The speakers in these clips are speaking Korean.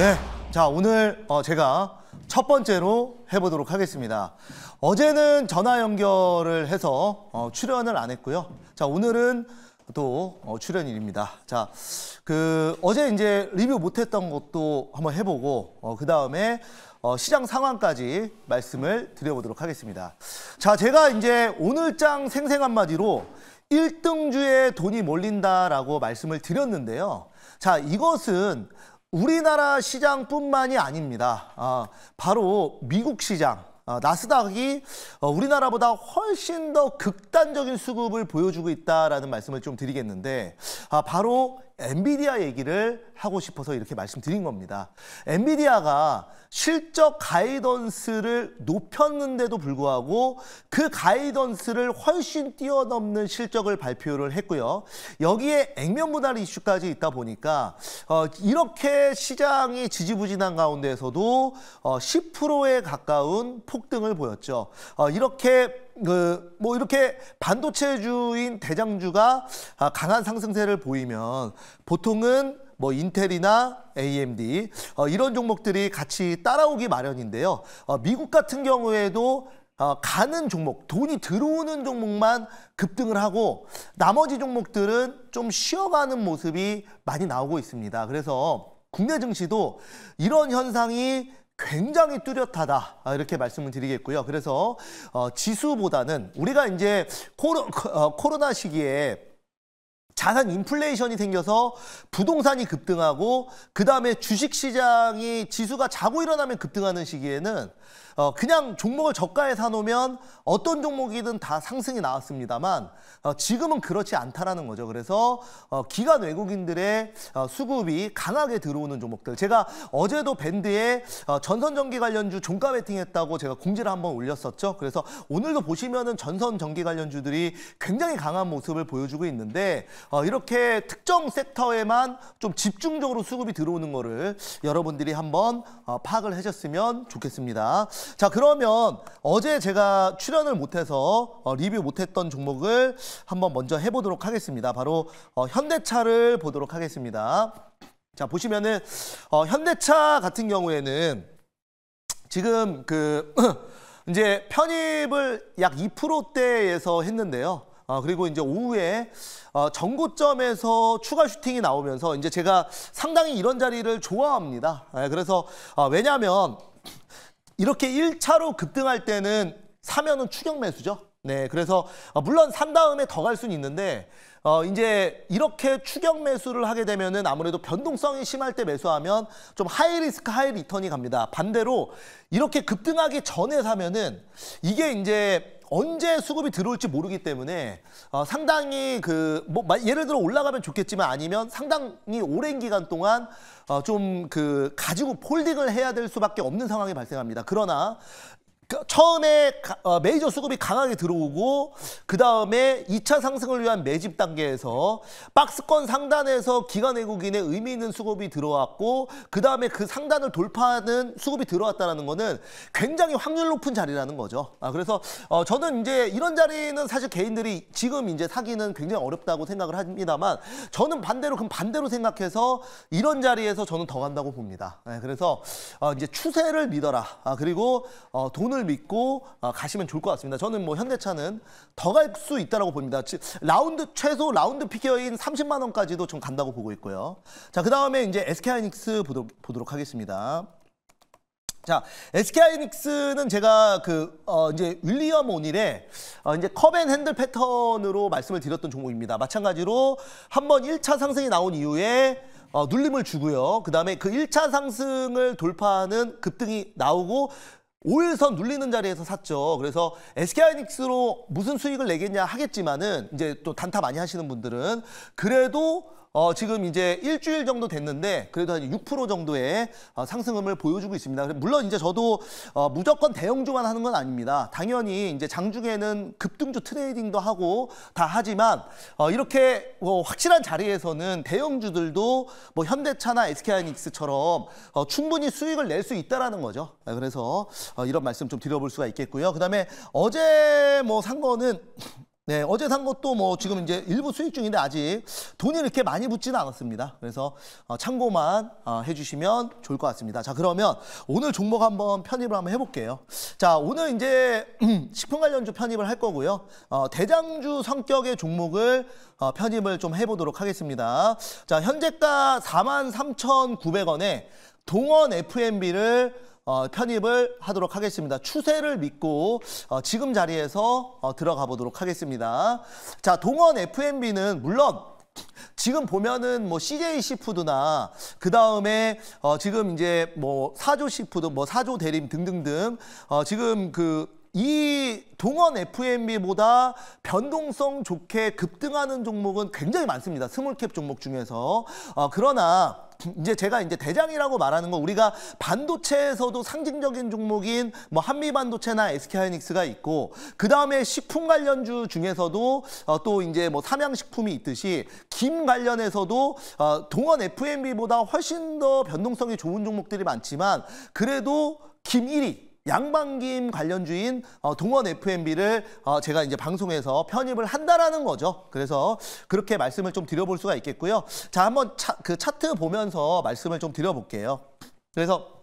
네. 자, 오늘 어, 제가 첫 번째로 해보도록 하겠습니다. 어제는 전화 연결을 해서 어, 출연을 안 했고요. 자, 오늘은 또 어, 출연일입니다. 자, 그 어제 이제 리뷰 못했던 것도 한번 해보고 어, 그 다음에 어, 시장 상황까지 말씀을 드려보도록 하겠습니다. 자, 제가 이제 오늘장 생생 한마디로 1등주에 돈이 몰린다라고 말씀을 드렸는데요. 자, 이것은 우리나라 시장뿐만이 아닙니다. 아, 바로 미국 시장. 아, 나스닥이 어, 우리나라보다 훨씬 더 극단적인 수급을 보여주고 있다라는 말씀을 좀 드리겠는데 아, 바로 엔비디아 얘기를 하고 싶어서 이렇게 말씀드린 겁니다. 엔비디아가 실적 가이던스를 높였는데도 불구하고 그 가이던스를 훨씬 뛰어넘는 실적을 발표를 했고요. 여기에 액면 분할 이슈까지 있다 보니까 어, 이렇게 시장이 지지부진한 가운데에서도 어, 10%에 가까운 폭등을 보였죠. 어, 이렇게 그뭐 이렇게 반도체주인 대장주가 아, 강한 상승세를 보이면 보통은 뭐 인텔이나 AMD 어, 이런 종목들이 같이 따라오기 마련인데요. 어, 미국 같은 경우에도 어, 가는 종목, 돈이 들어오는 종목만 급등을 하고 나머지 종목들은 좀 쉬어가는 모습이 많이 나오고 있습니다. 그래서 국내 증시도 이런 현상이 굉장히 뚜렷하다 아, 이렇게 말씀을 드리겠고요. 그래서 어, 지수보다는 우리가 이제 코로, 어, 코로나 시기에 자산 인플레이션이 생겨서 부동산이 급등하고 그다음에 주식 시장이 지수가 자고 일어나면 급등하는 시기에는 어, 그냥 종목을 저가에 사놓으면 어떤 종목이든 다 상승이 나왔습니다만 어, 지금은 그렇지 않다라는 거죠. 그래서 어, 기관 외국인들의 어, 수급이 강하게 들어오는 종목들. 제가 어제도 밴드에 어, 전선전기 관련주 종가 베팅했다고 제가 공지를 한번 올렸었죠. 그래서 오늘도 보시면은 전선전기 관련주들이 굉장히 강한 모습을 보여주고 있는데 어, 이렇게 특정 섹터에만 좀 집중적으로 수급이 들어오는 거를 여러분들이 한번 어, 파악을 해줬으면 좋겠습니다. 자 그러면 어제 제가 출연을 못해서 어, 리뷰 못했던 종목을 한번 먼저 해보도록 하겠습니다. 바로 어, 현대차를 보도록 하겠습니다. 자 보시면은 어, 현대차 같은 경우에는 지금 그 이제 편입을 약 2%대에서 했는데요. 어, 그리고 이제 오후에 어, 전고점에서 추가 슈팅이 나오면서 이제 제가 상당히 이런 자리를 좋아합니다. 네, 그래서 어, 왜냐하면 이렇게 1차로 급등할 때는 사면은 추격 매수죠. 네, 그래서 어, 물론 산 다음에 더 갈 수는 있는데 어 이제 이렇게 추격 매수를 하게 되면은 아무래도 변동성이 심할 때 매수하면 좀 하이 리스크 하이 리턴이 갑니다. 반대로 이렇게 급등하기 전에 사면은 이게 이제 언제 수급이 들어올지 모르기 때문에 어, 상당히 그뭐 예를 들어 올라가면 좋겠지만 아니면 상당히 오랜 기간 동안 어, 좀 그 가지고 폴딩을 해야 될 수밖에 없는 상황이 발생합니다. 그러나 그 처음에 어, 메이저 수급이 강하게 들어오고 그 다음에 2차 상승을 위한 매집 단계에서 박스권 상단에서 기관 외국인의 의미 있는 수급이 들어왔고 그 다음에 그 상단을 돌파하는 수급이 들어왔다는 거는 굉장히 확률 높은 자리라는 거죠. 아, 그래서 어, 저는 이제 이런 자리는 사실 개인들이 지금 이제 사기는 굉장히 어렵다고 생각을 합니다만 저는 반대로 그럼 반대로 생각해서 이런 자리에서 저는 더 간다고 봅니다. 네, 그래서 어, 이제 추세를 믿어라. 아, 그리고 어, 돈을 그걸 믿고 어, 가시면 좋을 것 같습니다. 저는 뭐 현대차는 더 갈 수 있다라고 봅니다. 라운드 최소 라운드 피겨인 30만 원까지도 좀 간다고 보고 있고요. 자, 그다음에 이제 SK 하이닉스 보도록, 보도록 하겠습니다. 자, SK 하이닉스는 제가 그, 어, 이제 윌리엄 오닐의 어, 이제 컵앤 핸들 패턴으로 말씀을 드렸던 종목입니다. 마찬가지로 한 번 1차 상승이 나온 이후에 어, 눌림을 주고요. 그 다음에 그 1차 상승을 돌파하는 급등이 나오고 5일선 눌리는 자리에서 샀죠. 그래서 SK하이닉스로 무슨 수익을 내겠냐 하겠지만은 이제 또 단타 많이 하시는 분들은 그래도 어, 지금 이제 일주일 정도 됐는데 그래도 한 6% 정도의 어, 상승음을 보여주고 있습니다. 물론 이제 저도 어, 무조건 대형주만 하는 건 아닙니다. 당연히 이제 장중에는 급등주 트레이딩도 하고 다 하지만 어, 이렇게 뭐 확실한 자리에서는 대형주들도 뭐 현대차나 SK하이닉스처럼 어, 충분히 수익을 낼 수 있다라는 거죠. 네, 그래서 어, 이런 말씀 좀 드려볼 수가 있겠고요. 그다음에 어제 뭐 산 거는 네, 어제 산 것도 뭐 지금 이제 일부 수익 중인데 아직 돈이 이렇게 많이 붙지는 않았습니다. 그래서 어, 참고만 어, 해주시면 좋을 것 같습니다. 자, 그러면 오늘 종목 한번 편입을 한번 해볼게요. 자, 오늘 이제 식품 관련주 편입을 할 거고요. 어, 대장주 성격의 종목을 어, 편입을 좀 해보도록 하겠습니다. 자, 현재가 43,900원에 동원 FMB를 어, 편입을 하도록 하겠습니다. 추세를 믿고 어, 지금 자리에서 어, 들어가 보도록 하겠습니다. 자, 동원 F&B는 m 물론 지금 보면은 뭐 CJ 시푸드나 그 다음에 어 지금 이제 뭐 사조 시푸드, 뭐 사조 대림 등등등 어 지금 그 이 동원 F&B보다 m 변동성 좋게 급등하는 종목은 굉장히 많습니다. 스몰캡 종목 중에서 어 그러나 이제 제가 이제 대장이라고 말하는 건 우리가 반도체에서도 상징적인 종목인 뭐 한미 반도체나 SK 하이닉스가 있고 그 다음에 식품 관련주 중에서도 어, 또 이제 뭐 삼양식품이 있듯이 김 관련해서도 어, 동원 F&B보다 훨씬 더 변동성이 좋은 종목들이 많지만 그래도 김 1위 양반김 관련주인 어, 동원 FMB를 어, 제가 이제 방송에서 편입을 한다라는 거죠. 그래서 그렇게 말씀을 좀 드려볼 수가 있겠고요. 자, 한번 차, 그 차트 보면서 말씀을 좀 드려볼게요. 그래서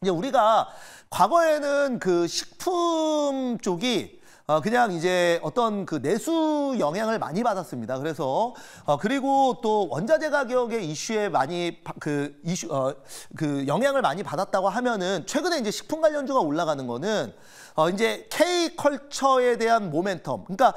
이제 우리가 과거에는 그 식품 쪽이 어, 그냥 이제 어떤 그 내수 영향을 많이 받았습니다. 그래서 어, 그리고 또 원자재 가격의 이슈에 많이 그 이슈 어, 그 영향을 많이 받았다고 하면은 최근에 이제 식품 관련주가 올라가는 거는 어, 이제 K 컬처에 대한 모멘텀. 그러니까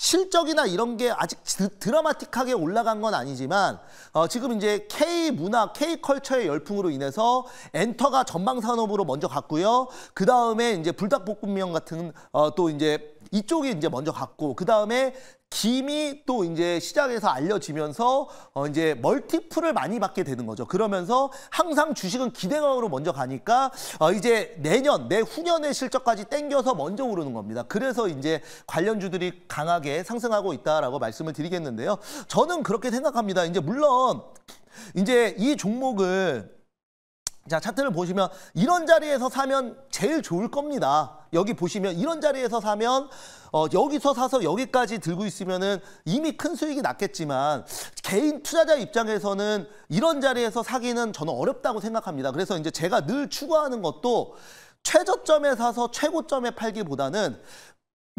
실적이나 이런 게 아직 드라마틱하게 올라간 건 아니지만 어, 지금 이제 K 문화, K 컬처의 열풍으로 인해서 엔터가 전방 산업으로 먼저 갔고요. 그 다음에 이제 불닭볶음면 같은 어, 또 이제 이쪽이 이제 먼저 갔고 그 다음에 김이 또 이제 시장에서 알려지면서 어 이제 멀티플을 많이 받게 되는 거죠. 그러면서 항상 주식은 기대감으로 먼저 가니까 어 이제 내년, 내후년의 실적까지 땡겨서 먼저 오르는 겁니다. 그래서 이제 관련주들이 강하게 상승하고 있다라고 말씀을 드리겠는데요. 저는 그렇게 생각합니다. 이제 물론 이제 이 종목을 자 차트를 보시면 이런 자리에서 사면 제일 좋을 겁니다. 여기 보시면 이런 자리에서 사면 어, 여기서 사서 여기까지 들고 있으면은 이미 큰 수익이 났겠지만 개인 투자자 입장에서는 이런 자리에서 사기는 저는 어렵다고 생각합니다. 그래서 이제 제가 늘 추구하는 것도 최저점에 사서 최고점에 팔기보다는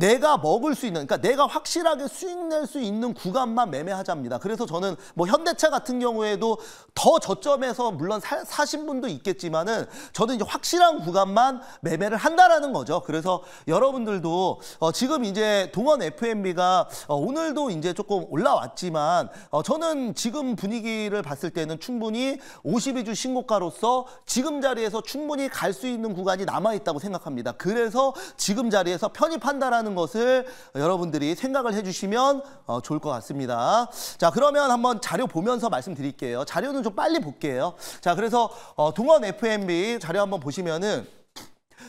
내가 먹을 수 있는 그러니까 내가 확실하게 수익 낼 수 있는 구간만 매매하자입니다. 그래서 저는 뭐 현대차 같은 경우에도 더 저점에서 물론 사, 사신 분도 있겠지만은 저는 이제 확실한 구간만 매매를 한다라는 거죠. 그래서 여러분들도 어, 지금 이제 동원 FMB가 어, 오늘도 이제 조금 올라왔지만 어, 저는 지금 분위기를 봤을 때는 충분히 52주 신고가로서 지금 자리에서 충분히 갈 수 있는 구간이 남아 있다고 생각합니다. 그래서 지금 자리에서 편입한다라는 있는 것을 여러분들이 생각을 해주시면 어, 좋을 것 같습니다. 자 그러면 한번 자료 보면서 말씀드릴게요. 자료는 좀 빨리 볼게요. 자 그래서 어, 동원 FMB 자료 한번 보시면은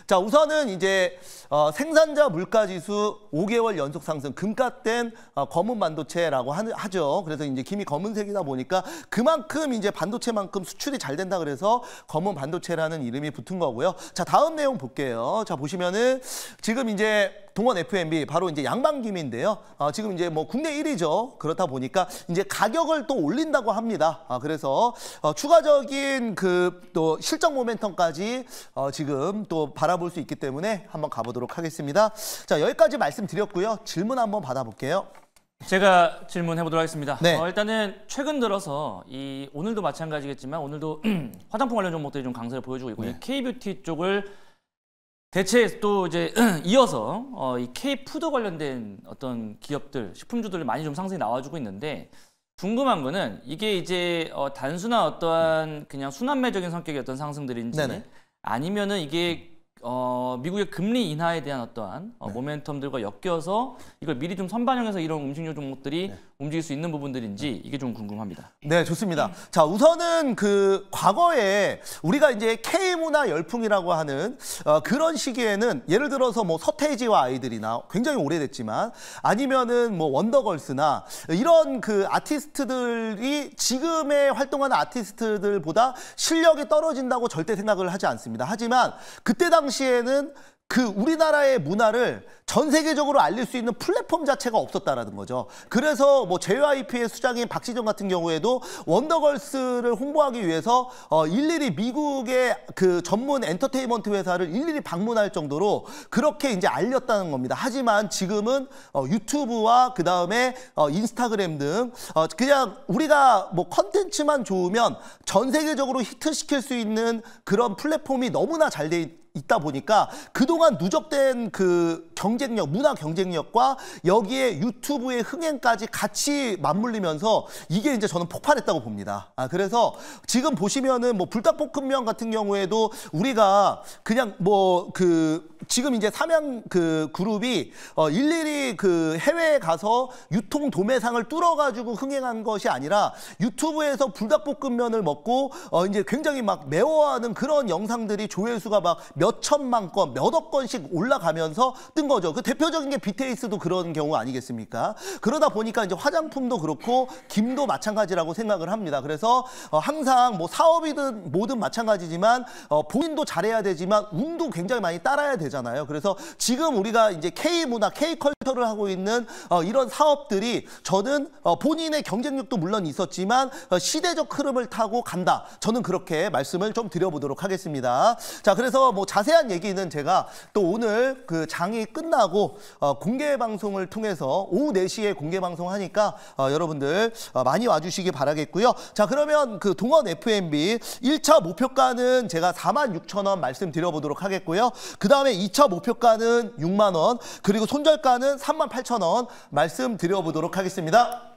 자 우선은 이제 어, 생산자 물가지수 5개월 연속 상승 금값된 어, 검은 반도체라고 하는, 하죠. 그래서 이제 김이 검은색이다 보니까 그만큼 이제 반도체만큼 수출이 잘 된다 그래서 검은 반도체라는 이름이 붙은 거고요. 자 다음 내용 볼게요. 자 보시면은 지금 이제 동원 FMB 바로 이제 양반김인데요. 아, 어, 지금 이제 뭐 국내 1위죠. 그렇다 보니까 이제 가격을 또 올린다고 합니다. 아, 그래서 어, 추가적인 그 또 실적 모멘텀까지 어, 지금 또 바라볼 수 있기 때문에 한번 가보도록 하겠습니다. 자 여기까지 말씀드렸고요. 질문 한번 받아볼게요. 제가 질문해 보도록 하겠습니다. 네. 어, 일단은 최근 들어서 이 오늘도 마찬가지겠지만 오늘도 화장품 관련 종목들이 좀 강세를 보여주고 있고 네. 이 K 뷰티 쪽을 대체 또 이제 이어서 어, 이 K 푸드 관련된 어떤 기업들 식품주들 많이 좀 상승이 나와주고 있는데 궁금한 거는 이게 이제 어, 단순한 어떠한 그냥 순환매적인 성격의 어떤 상승들인지 네네. 아니면은 이게 어, 미국의 금리 인하에 대한 어떠한 어, 네. 모멘텀들과 엮여서 이걸 미리 좀 선반영해서 이런 음식료 종목들이 네. 움직일 수 있는 부분들인지 네. 이게 좀 궁금합니다. 네, 좋습니다. 자, 우선은 그 과거에 우리가 이제 K문화 열풍이라고 하는 어, 그런 시기에는 예를 들어서 뭐 서태지와 아이들이나 굉장히 오래됐지만 아니면은 뭐 원더걸스나 이런 그 아티스트들이 지금의 활동하는 아티스트들보다 실력이 떨어진다고 절대 생각을 하지 않습니다. 하지만 그때 당 당시에는 그 우리나라의 문화를 전 세계적으로 알릴 수 있는 플랫폼 자체가 없었다라는 거죠. 그래서 뭐 JYP의 수장인 박시정 같은 경우에도 원더걸스를 홍보하기 위해서 어 일일이 미국의 그 전문 엔터테인먼트 회사를 일일이 방문할 정도로 그렇게 이제 알렸다는 겁니다. 하지만 지금은 어 유튜브와 그 다음에 어 인스타그램 등어 그냥 우리가 뭐 컨텐츠만 좋으면 전 세계적으로 히트시킬 수 있는 그런 플랫폼이 너무나 잘돼 있다 보니까 그동안 누적된 그 경쟁력, 문화 경쟁력과 여기에 유튜브의 흥행까지 같이 맞물리면서 이게 이제 저는 폭발했다고 봅니다. 아, 그래서 지금 보시면은 뭐 불닭볶음면 같은 경우에도 우리가 그냥 뭐 그 지금 이제 삼양 그 그룹이 어 일일이 그 해외에 가서 유통 도매상을 뚫어가지고 흥행한 것이 아니라 유튜브에서 불닭볶음면을 먹고 어 이제 굉장히 막 매워하는 그런 영상들이 조회수가 막몇 천만 건, 몇 억 건씩 올라가면서 뜬 거죠. 그 대표적인 게 BTS도 그런 경우 아니겠습니까? 그러다 보니까 이제 화장품도 그렇고 김도 마찬가지라고 생각을 합니다. 그래서 어, 항상 뭐 사업이든 뭐든 마찬가지지만 어, 본인도 잘해야 되지만 운도 굉장히 많이 따라야 되잖아요. 그래서 지금 우리가 이제 K 문화, K 컬처를 하고 있는 어, 이런 사업들이 저는 어, 본인의 경쟁력도 물론 있었지만 어, 시대적 흐름을 타고 간다. 저는 그렇게 말씀을 좀 드려보도록 하겠습니다. 자, 그래서 뭐 자세한 얘기는 제가 또 오늘 그 장이 끝나고 어, 공개 방송을 통해서 오후 4시에 공개 방송 하니까 어, 여러분들 어, 많이 와주시기 바라겠고요. 자 그러면 그 동원 F&B 1차 목표가는 제가 4만 6천 원 말씀드려보도록 하겠고요. 그 다음에 2차 목표가는 6만 원 그리고 손절가는 3만 8천 원 말씀드려보도록 하겠습니다.